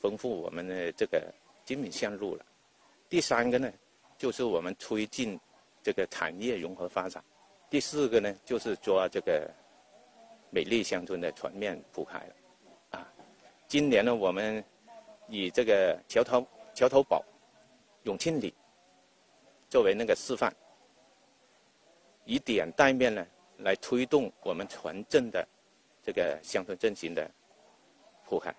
丰富我们的这个精品线路了。第三个呢，就是我们推进这个产业融合发展。第四个呢，就是抓这个美丽乡村的全面铺开了。啊，今年呢，我们以这个桥头桥头堡、永庆里作为那个示范，以点带面呢，来推动我们全镇的这个乡村振兴的铺开。